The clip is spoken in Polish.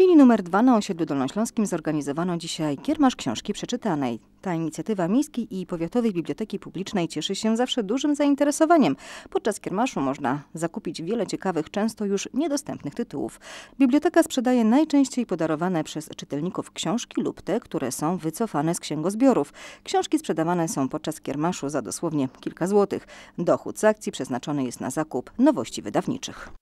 chwili numer dwa na osiedlu dolnośląskim zorganizowano dzisiaj kiermasz książki przeczytanej. Ta inicjatywa Miejskiej i Powiatowej Biblioteki Publicznej cieszy się zawsze dużym zainteresowaniem. Podczas kiermaszu można zakupić wiele ciekawych, często już niedostępnych tytułów. Biblioteka sprzedaje najczęściej podarowane przez czytelników książki lub te, które są wycofane z księgozbiorów. Książki sprzedawane są podczas kiermaszu za dosłownie kilka złotych. Dochód z akcji przeznaczony jest na zakup nowości wydawniczych.